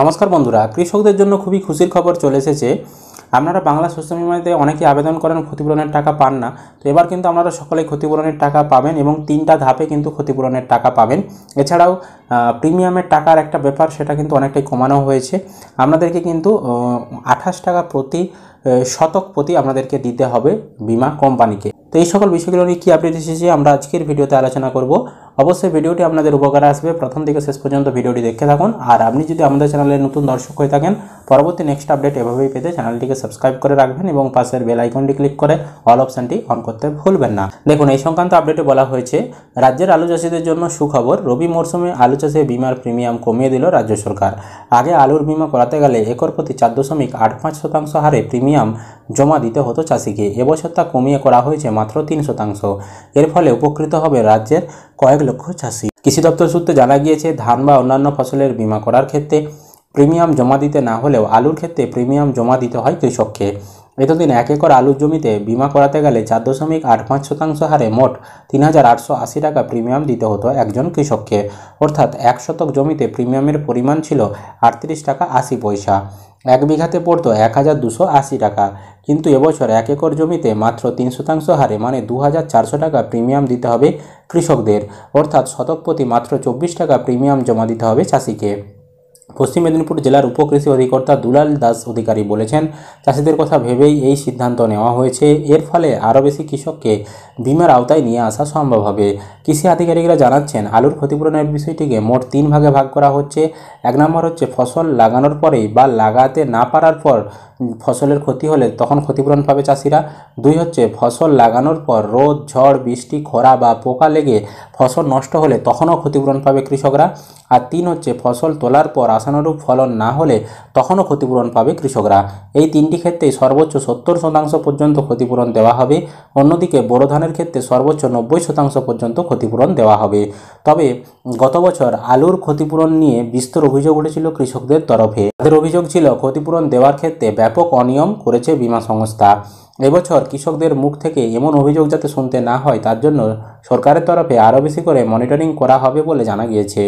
নমস্কার বন্ধুরা কৃষকদের জন্য খুবই খুশির খবর চলে এসেছে আপনারা বাংলা স্বাস্থ্য বিমাতে অনেকে আবেদন করেন ক্ষতিপূরণের টাকা পান না তো এবার কিন্তু আপনারা সকলে ক্ষতিপূরণের টাকা পাবেন এবং তিনটা ধাপে কিন্তু ক্ষতিপূরণের টাকা পাবেন এছাড়াও প্রিমিয়ামের টাকার একটা ব্যাপার সেটা কিন্তু অনেকটাই কমানো হয়েছে আপনাদেরকে কিন্তু আঠাশ টাকা প্রতি শতক প্রতি আপনাদেরকে দিতে হবে বিমা কোম্পানিকে তো এই সকল বিষয়গুলো নিয়ে কী আপডেট এসেছে আমরা আজকের ভিডিওতে আলোচনা করব অবশ্যই ভিডিওটি আপনাদের উপকারে আসবে প্রথম থেকে শেষ পর্যন্ত ভিডিওটি দেখে থাকুন আর আপনি যদি আমাদের চ্যানেলে নতুন দর্শক হয়ে থাকেন পরবর্তী নেক্সট আপডেট এভাবেই পেতে চ্যানেলটিকে সাবস্ক্রাইব করে রাখবেন এবং পাশের বেল আইকনটি ক্লিক করে অল অপশানটি অন করতে ভুলবেন না দেখুন এই সংক্রান্ত আপডেটে বলা হয়েছে রাজ্যের আলু চাষিদের জন্য সুখবর রবি মরশুমে আলু চাষে বিমার প্রিমিয়াম কমিয়ে দিল রাজ্য সরকার আগে আলুর বিমা করাতে গেলে একর প্রতি চার দশমিক আট পাঁচ শতাংশ হারে প্রিমিয়াম জমা দিতে হতো চাষিকে এবছর তা কমিয়ে করা হয়েছে মাত্র তিন শতাংশ এর ফলে উপকৃত হবে রাজ্যের কয়েক লক্ষ চাষি কৃষি দপ্তর সূত্রে জানা গিয়েছে ধান বা অন্যান্য ফসলের বিমা করার ক্ষেত্রে প্রিমিয়াম জমা দিতে না হলেও আলুর ক্ষেত্রে প্রিমিয়াম জমা দিতে হয় কৃষককে এতদিন এক একর আলুর জমিতে বিমা করাতে গেলে চার দশমিক আট পাঁচ শতাংশ হারে মোট তিন হাজার আটশো আশি টাকা প্রিমিয়াম দিতে হতো একজন কৃষককে অর্থাৎ এক শতক জমিতে প্রিমিয়ামের পরিমাণ ছিল আটত্রিশ টাকা আশি পয়সা এক বিঘাতে পড়ত এক হাজার দুশো আশি টাকা কিন্তু এবছর এক একর জমিতে মাত্র তিন শতাংশ হারে মানে দু হাজার চারশো টাকা প্রিমিয়াম দিতে হবে কৃষকদের অর্থাৎ শতক প্রতি মাত্র চব্বিশ টাকা প্রিমিয়াম জমা দিতে হবে চাষিকে পশ্চিম মেদিনীপুর জেলার উপকৃষি অধিকর্তা দুলাল দাস অধিকারী বলেছেন চাষিদের কথা ভেবেই এই সিদ্ধান্ত নেওয়া হয়েছে এর ফলে আরও বেশি কৃষককে বিমার আওতায় নিয়ে আসা সম্ভব হবে কৃষি আধিকারিকরা জানাচ্ছেন আলুর ক্ষতিপূরণের বিষয়টিকে মোট তিন ভাগে ভাগ করা হচ্ছে এক নম্বর হচ্ছে ফসল লাগানোর পরেই বা লাগাতে না পারার পর ফসলের ক্ষতি হলে তখন ক্ষতিপূরণ পাবে চাষিরা দুই হচ্ছে ফসল লাগানোর পর রোদ ঝড় বৃষ্টি খরা বা পোকা লেগে ফসল নষ্ট হলে তখনও ক্ষতিপূরণ পাবে কৃষকরা আর তিন হচ্ছে ফসল তোলার পর আশানুরূপ ফলন না হলে তখনও ক্ষতিপূরণ পাবে কৃষকরা এই তিনটি ক্ষেত্রেই সর্বোচ্চ সত্তর শতাংশ পর্যন্ত ক্ষতিপূরণ দেওয়া হবে অন্যদিকে বোরো ধানের ক্ষেত্রে সর্বোচ্চ নব্বই শতাংশ পর্যন্ত ক্ষতিপূরণ দেওয়া হবে তবে গত বছর আলুর ক্ষতিপূরণ নিয়ে বিস্তর অভিযোগ উঠেছিল কৃষকদের তরফে তাদের অভিযোগ ছিল ক্ষতিপূরণ দেওয়ার ক্ষেত্রে ব্যাপক অনিয়ম করেছে বিমা সংস্থা এবছর কৃষকদের মুখ থেকে এমন অভিযোগ যাতে শুনতে না হয় তার জন্য সরকারের তরফে আরও বেশি করে মনিটরিং করা হবে বলে জানা গিয়েছে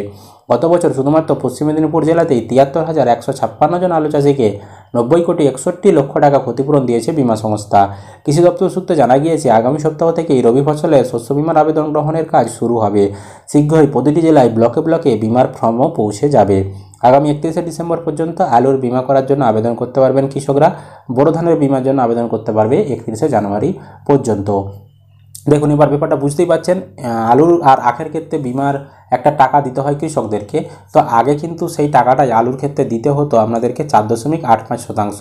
গত বছর শুধুমাত্র পশ্চিম মেদিনীপুর জেলাতেই তিয়াত্তর হাজার একশো ছাপ্পান্ন জন আলু চাষিকে নব্বই কোটি একষট্টি লক্ষ টাকা ক্ষতিপূরণ দিয়েছে বীমা সংস্থা কৃষি দপ্তর সূত্রে জানা গিয়েছে আগামী সপ্তাহ থেকে এই রবি ফসলের শস্য বিমার আবেদন গ্রহণের কাজ শুরু হবে শীঘ্রই প্রতিটি জেলায় ব্লকে ব্লকে বিমার ফর্মও পৌঁছে যাবে আগামী একত্রিশে ডিসেম্বর পর্যন্ত আলুর বিমা করার জন্য আবেদন করতে পারবেন কৃষকরা বড় ধানের বিমার জন্য আবেদন করতে পারবে একত্রিশে জানুয়ারি পর্যন্ত দেখুন এবার ব্যাপারটা বুঝতেই পাচ্ছেন আলুর আর আখের ক্ষেত্রে বিমার একটা টাকা দিতে হয় কৃষকদেরকে তো আগে কিন্তু সেই টাকাটাই আলুর ক্ষেত্রে দিতে হতো আপনাদেরকে চার দশমিক আট পাঁচ শতাংশ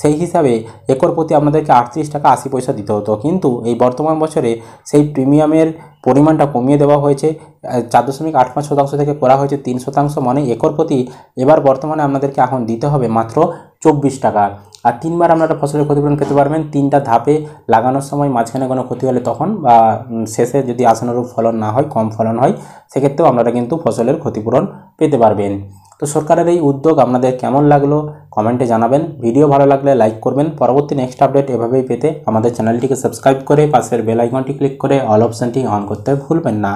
সেই হিসাবে একর প্রতি আপনাদেরকে আটত্রিশ টাকা আশি পয়সা দিতে হতো কিন্তু এই বর্তমান বছরে সেই প্রিমিয়ামের পরিমাণটা কমিয়ে দেওয়া হয়েছে চার দশমিক আট পাঁচ শতাংশ থেকে করা হয়েছে তিন শতাংশ মানে একর প্রতি এবার বর্তমানে আপনাদেরকে এখন দিতে হবে মাত্র চব্বিশ টাকা আর তিনবার আপনারা ফসলের ক্ষতিপূরণ পেতে পারবেন তিনটা ধাপে লাগানোর সময় মাঝখানে কোনো ক্ষতি হলে তখন বা শেষে যদি আসানুরূপ ফলন না হয় কম ফলন হয় সেক্ষেত্রেও আপনারা কিন্তু ফসলের ক্ষতিপূরণ পেতে পারবেন তো সরকারের এই উদ্যোগ আপনাদের কেমন লাগলো কমেন্টে জানাবেন ভিডিও ভালো লাগলে লাইক করবেন পরবর্তী নেক্সট আপডেট এভাবেই পেতে আমাদের চ্যানেলটিকে সাবস্ক্রাইব করে পাশের বেল আইকনটি ক্লিক করে অল অপশানটি অন করতে ভুলবেন না